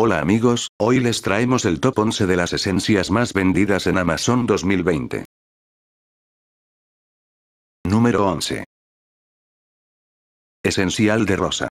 Hola amigos, hoy les traemos el top 11 de las esencias más vendidas en Amazon 2020. Número 11. Esencial de rosa.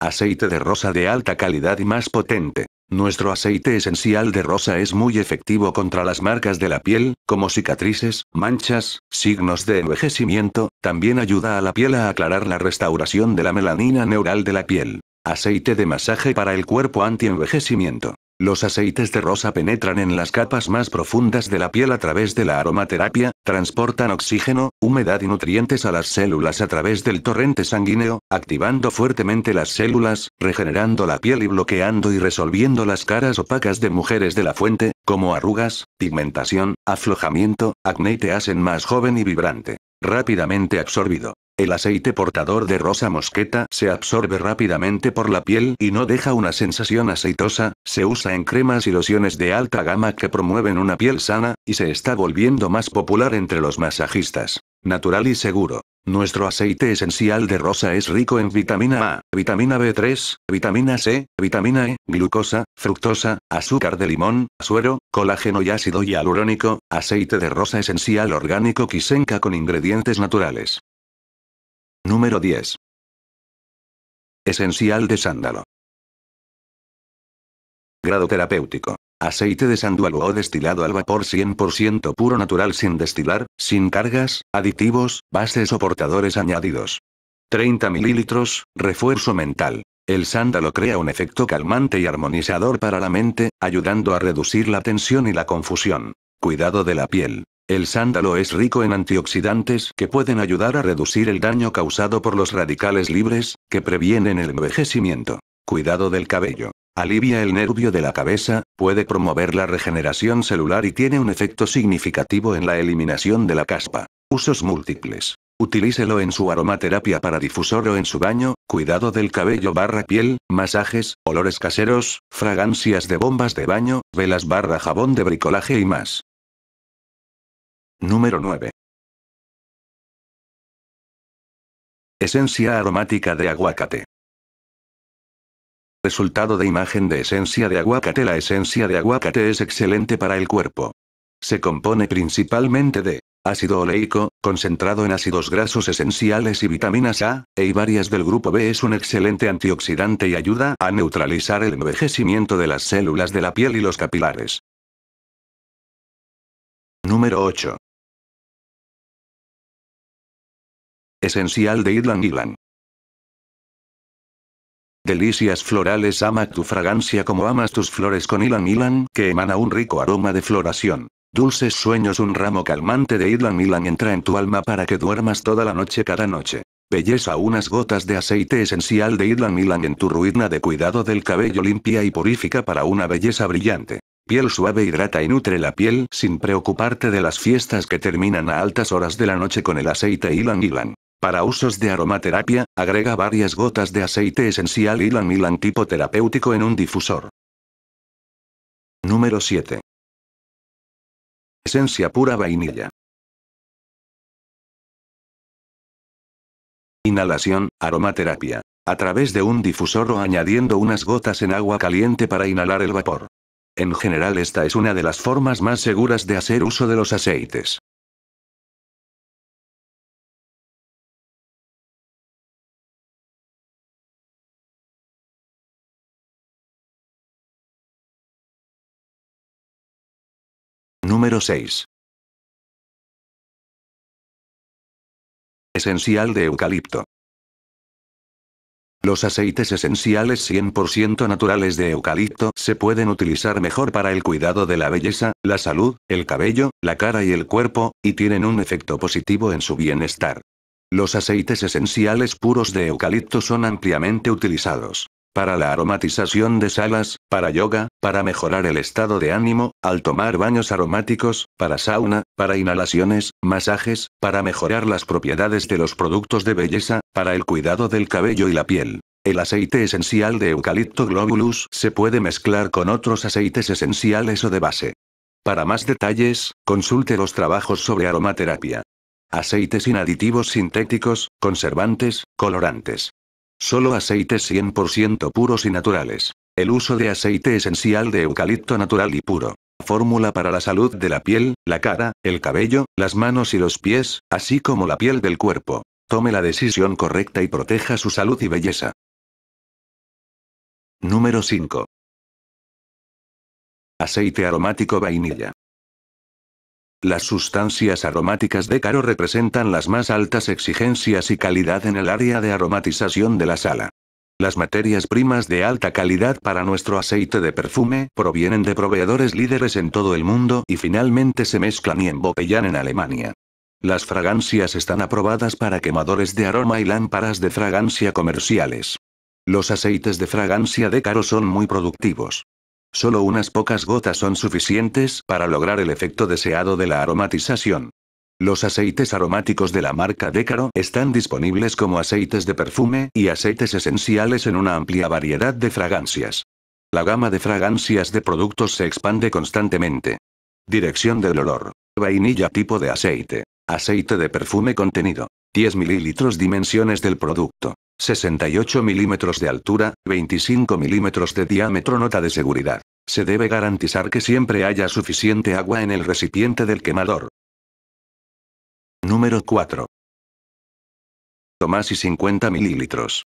Aceite de rosa de alta calidad y más potente. Nuestro aceite esencial de rosa es muy efectivo contra las marcas de la piel, como cicatrices, manchas, signos de envejecimiento, también ayuda a la piel a aclarar la restauración de la melanina neural de la piel. Aceite de masaje para el cuerpo anti-envejecimiento. Los aceites de rosa penetran en las capas más profundas de la piel a través de la aromaterapia, transportan oxígeno, humedad y nutrientes a las células a través del torrente sanguíneo, activando fuertemente las células, regenerando la piel y bloqueando y resolviendo las caras opacas de mujeres de la fuente, como arrugas, pigmentación, aflojamiento, acné y te hacen más joven y vibrante rápidamente absorbido. El aceite portador de rosa mosqueta se absorbe rápidamente por la piel y no deja una sensación aceitosa, se usa en cremas y lociones de alta gama que promueven una piel sana, y se está volviendo más popular entre los masajistas. Natural y seguro. Nuestro aceite esencial de rosa es rico en vitamina A, vitamina B3, vitamina C, vitamina E, glucosa, fructosa, azúcar de limón, suero, colágeno y ácido hialurónico, aceite de rosa esencial orgánico quisenca con ingredientes naturales. Número 10. Esencial de sándalo. Grado terapéutico. Aceite de sándalo o destilado al vapor 100% puro natural sin destilar, sin cargas, aditivos, bases o portadores añadidos. 30 mililitros, refuerzo mental. El sándalo crea un efecto calmante y armonizador para la mente, ayudando a reducir la tensión y la confusión. Cuidado de la piel. El sándalo es rico en antioxidantes que pueden ayudar a reducir el daño causado por los radicales libres, que previenen el envejecimiento. Cuidado del cabello. Alivia el nervio de la cabeza, puede promover la regeneración celular y tiene un efecto significativo en la eliminación de la caspa. Usos múltiples. Utilícelo en su aromaterapia para difusor o en su baño, cuidado del cabello barra piel, masajes, olores caseros, fragancias de bombas de baño, velas barra jabón de bricolaje y más. Número 9. Esencia aromática de aguacate. Resultado de imagen de esencia de aguacate. La esencia de aguacate es excelente para el cuerpo. Se compone principalmente de ácido oleico, concentrado en ácidos grasos esenciales y vitaminas A, E y varias del grupo B es un excelente antioxidante y ayuda a neutralizar el envejecimiento de las células de la piel y los capilares. Número 8. Esencial de Ylang Delicias florales ama tu fragancia como amas tus flores con Ilan Ilan, que emana un rico aroma de floración. Dulces sueños un ramo calmante de Ilan Ilan entra en tu alma para que duermas toda la noche cada noche. Belleza unas gotas de aceite esencial de Ilan Ilan en tu ruina de cuidado del cabello limpia y purifica para una belleza brillante. Piel suave hidrata y nutre la piel sin preocuparte de las fiestas que terminan a altas horas de la noche con el aceite Ilan Ilan. Para usos de aromaterapia, agrega varias gotas de aceite esencial y la tipo terapéutico en un difusor. Número 7. Esencia pura vainilla. Inhalación, aromaterapia. A través de un difusor o añadiendo unas gotas en agua caliente para inhalar el vapor. En general esta es una de las formas más seguras de hacer uso de los aceites. Número 6. Esencial de eucalipto. Los aceites esenciales 100% naturales de eucalipto se pueden utilizar mejor para el cuidado de la belleza, la salud, el cabello, la cara y el cuerpo, y tienen un efecto positivo en su bienestar. Los aceites esenciales puros de eucalipto son ampliamente utilizados para la aromatización de salas, para yoga, para mejorar el estado de ánimo, al tomar baños aromáticos, para sauna, para inhalaciones, masajes, para mejorar las propiedades de los productos de belleza, para el cuidado del cabello y la piel. El aceite esencial de eucalipto globulus se puede mezclar con otros aceites esenciales o de base. Para más detalles, consulte los trabajos sobre aromaterapia. Aceites sin aditivos sintéticos, conservantes, colorantes. Solo aceites 100% puros y naturales. El uso de aceite esencial de eucalipto natural y puro. Fórmula para la salud de la piel, la cara, el cabello, las manos y los pies, así como la piel del cuerpo. Tome la decisión correcta y proteja su salud y belleza. Número 5. Aceite aromático vainilla. Las sustancias aromáticas de Caro representan las más altas exigencias y calidad en el área de aromatización de la sala. Las materias primas de alta calidad para nuestro aceite de perfume provienen de proveedores líderes en todo el mundo y finalmente se mezclan y embotellan en Alemania. Las fragancias están aprobadas para quemadores de aroma y lámparas de fragancia comerciales. Los aceites de fragancia de Caro son muy productivos. Solo unas pocas gotas son suficientes para lograr el efecto deseado de la aromatización. Los aceites aromáticos de la marca Decaro están disponibles como aceites de perfume y aceites esenciales en una amplia variedad de fragancias. La gama de fragancias de productos se expande constantemente. Dirección del olor. Vainilla tipo de aceite. Aceite de perfume contenido. 10 ml dimensiones del producto. 68 milímetros de altura, 25 milímetros de diámetro. Nota de seguridad. Se debe garantizar que siempre haya suficiente agua en el recipiente del quemador. Número 4. Tomás y 50 mililitros.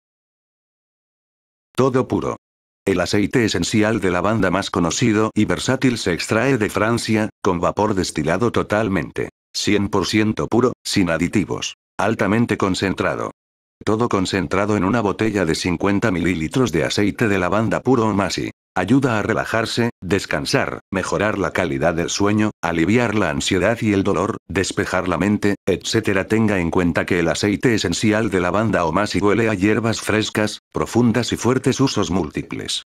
Todo puro. El aceite esencial de la banda más conocido y versátil se extrae de Francia, con vapor destilado totalmente, 100% puro, sin aditivos, altamente concentrado todo concentrado en una botella de 50 mililitros de aceite de lavanda puro o masi. Ayuda a relajarse, descansar, mejorar la calidad del sueño, aliviar la ansiedad y el dolor, despejar la mente, etc. Tenga en cuenta que el aceite esencial de lavanda o masi huele a hierbas frescas, profundas y fuertes usos múltiples.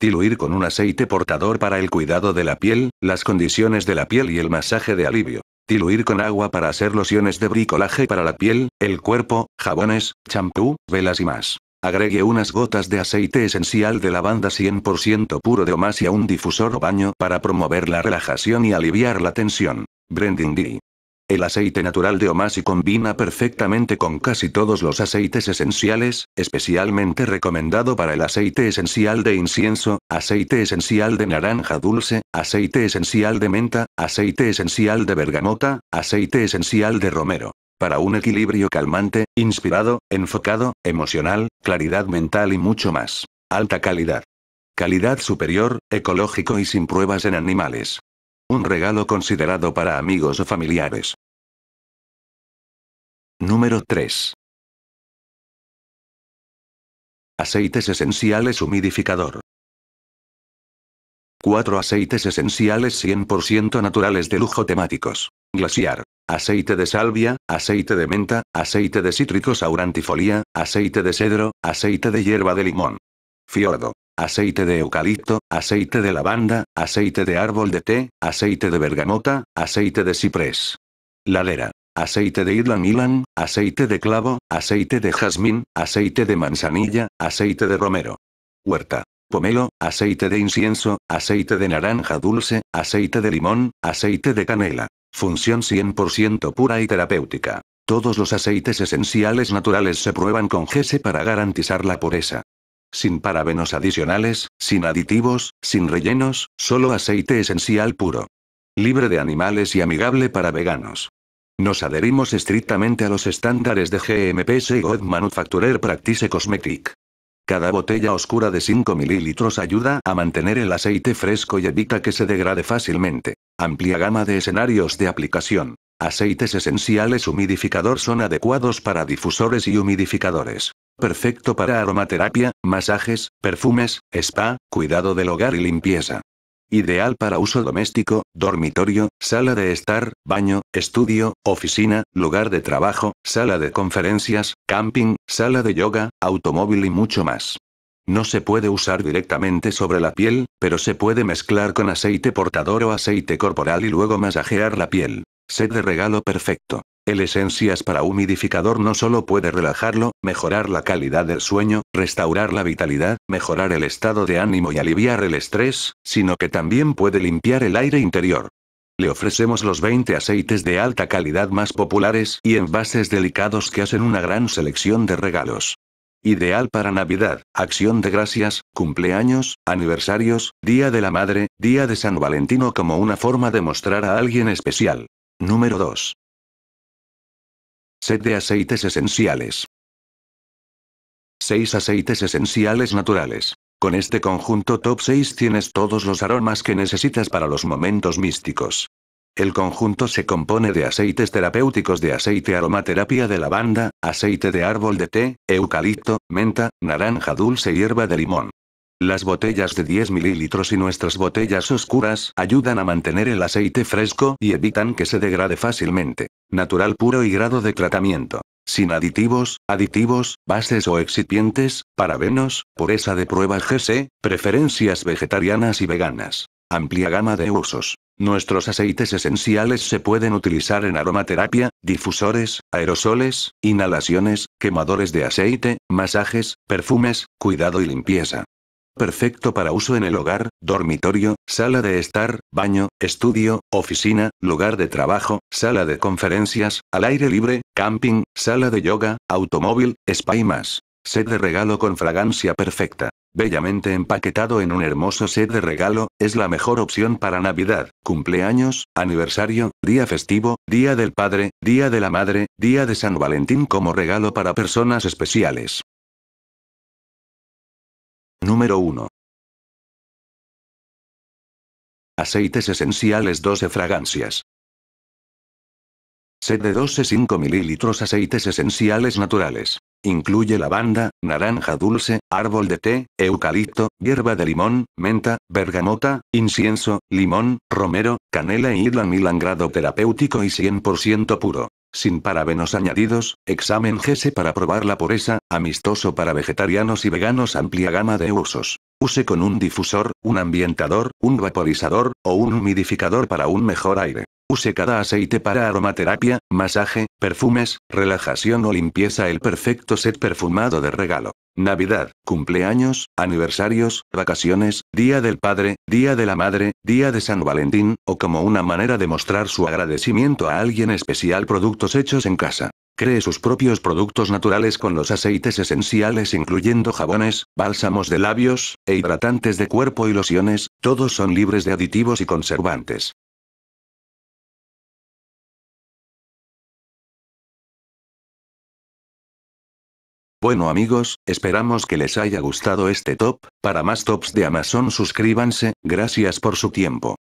Diluir con un aceite portador para el cuidado de la piel, las condiciones de la piel y el masaje de alivio diluir con agua para hacer lociones de bricolaje para la piel, el cuerpo, jabones, champú, velas y más. Agregue unas gotas de aceite esencial de lavanda 100% puro de omas y a un difusor o baño para promover la relajación y aliviar la tensión. Branding D. El aceite natural de Omasi combina perfectamente con casi todos los aceites esenciales, especialmente recomendado para el aceite esencial de incienso, aceite esencial de naranja dulce, aceite esencial de menta, aceite esencial de bergamota, aceite esencial de romero. Para un equilibrio calmante, inspirado, enfocado, emocional, claridad mental y mucho más. Alta calidad. Calidad superior, ecológico y sin pruebas en animales. Un regalo considerado para amigos o familiares. Número 3. Aceites esenciales humidificador. 4 aceites esenciales 100% naturales de lujo temáticos. Glaciar. Aceite de salvia, aceite de menta, aceite de cítricos aurantifolia, aceite de cedro, aceite de hierba de limón. Fiordo aceite de eucalipto, aceite de lavanda, aceite de árbol de té, aceite de bergamota, aceite de ciprés. Ladera. Aceite de Ilan Ilan, aceite de clavo, aceite de jazmín, aceite de manzanilla, aceite de romero. Huerta. Pomelo, aceite de incienso, aceite de naranja dulce, aceite de limón, aceite de canela. Función 100% pura y terapéutica. Todos los aceites esenciales naturales se prueban con GESE para garantizar la pureza sin parabenos adicionales, sin aditivos, sin rellenos, solo aceite esencial puro. Libre de animales y amigable para veganos. Nos adherimos estrictamente a los estándares de GMPS God Manufacturer Practice Cosmetic. Cada botella oscura de 5 mililitros ayuda a mantener el aceite fresco y evita que se degrade fácilmente. Amplia gama de escenarios de aplicación. Aceites esenciales humidificador son adecuados para difusores y humidificadores perfecto para aromaterapia, masajes, perfumes, spa, cuidado del hogar y limpieza. Ideal para uso doméstico, dormitorio, sala de estar, baño, estudio, oficina, lugar de trabajo, sala de conferencias, camping, sala de yoga, automóvil y mucho más. No se puede usar directamente sobre la piel, pero se puede mezclar con aceite portador o aceite corporal y luego masajear la piel. Sed de regalo perfecto. El Esencias para humidificador no solo puede relajarlo, mejorar la calidad del sueño, restaurar la vitalidad, mejorar el estado de ánimo y aliviar el estrés, sino que también puede limpiar el aire interior. Le ofrecemos los 20 aceites de alta calidad más populares y envases delicados que hacen una gran selección de regalos. Ideal para Navidad, Acción de Gracias, cumpleaños, aniversarios, Día de la Madre, Día de San Valentino como una forma de mostrar a alguien especial. Número 2. Set de aceites esenciales. 6 aceites esenciales naturales. Con este conjunto top 6 tienes todos los aromas que necesitas para los momentos místicos. El conjunto se compone de aceites terapéuticos de aceite aromaterapia de lavanda, aceite de árbol de té, eucalipto, menta, naranja dulce y hierba de limón. Las botellas de 10 mililitros y nuestras botellas oscuras ayudan a mantener el aceite fresco y evitan que se degrade fácilmente. Natural puro y grado de tratamiento. Sin aditivos, aditivos, bases o excipientes, parabenos, pureza de prueba GC, preferencias vegetarianas y veganas. Amplia gama de usos. Nuestros aceites esenciales se pueden utilizar en aromaterapia, difusores, aerosoles, inhalaciones, quemadores de aceite, masajes, perfumes, cuidado y limpieza perfecto para uso en el hogar, dormitorio, sala de estar, baño, estudio, oficina, lugar de trabajo, sala de conferencias, al aire libre, camping, sala de yoga, automóvil, spa y más. Set de regalo con fragancia perfecta. Bellamente empaquetado en un hermoso set de regalo, es la mejor opción para Navidad, cumpleaños, aniversario, día festivo, día del padre, día de la madre, día de San Valentín como regalo para personas especiales. Número 1. Aceites esenciales 12 fragancias. Set de 12-5 mililitros aceites esenciales naturales. Incluye lavanda, naranja dulce, árbol de té, eucalipto, hierba de limón, menta, bergamota, incienso, limón, romero, canela y ylang milangrado terapéutico y 100% puro sin parabenos añadidos, examen GSE para probar la pureza, amistoso para vegetarianos y veganos amplia gama de usos. Use con un difusor, un ambientador, un vaporizador, o un humidificador para un mejor aire. Use cada aceite para aromaterapia, masaje, perfumes, relajación o limpieza el perfecto set perfumado de regalo. Navidad, cumpleaños, aniversarios, vacaciones, Día del Padre, Día de la Madre, Día de San Valentín, o como una manera de mostrar su agradecimiento a alguien especial productos hechos en casa. Cree sus propios productos naturales con los aceites esenciales incluyendo jabones, bálsamos de labios, e hidratantes de cuerpo y lociones, todos son libres de aditivos y conservantes. Bueno amigos, esperamos que les haya gustado este top, para más tops de Amazon suscríbanse, gracias por su tiempo.